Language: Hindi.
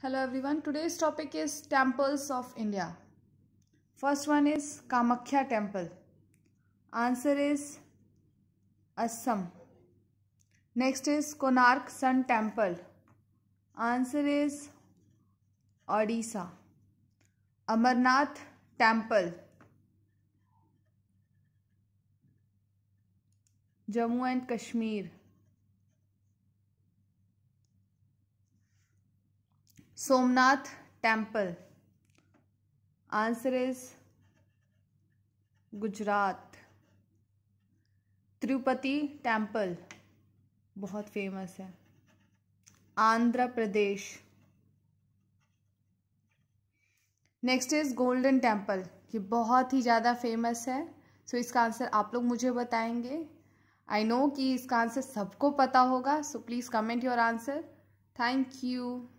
Hello everyone, today's topic is temples of India. First one is Kamakhya temple. Answer is Assam. Next is Konark Sun temple. Answer is Odisha. Amarnath temple. Jammu and Kashmir. Somnath temple answer is Gujarat Tirupati temple बहुत फेमस है Andhra Pradesh next is Golden Temple ये बहुत ही ज़्यादा फेमस है सो so, इसका आंसर आप लोग मुझे बताएंगे आई नो कि इसका आंसर सबको पता होगा so please comment your answer thank you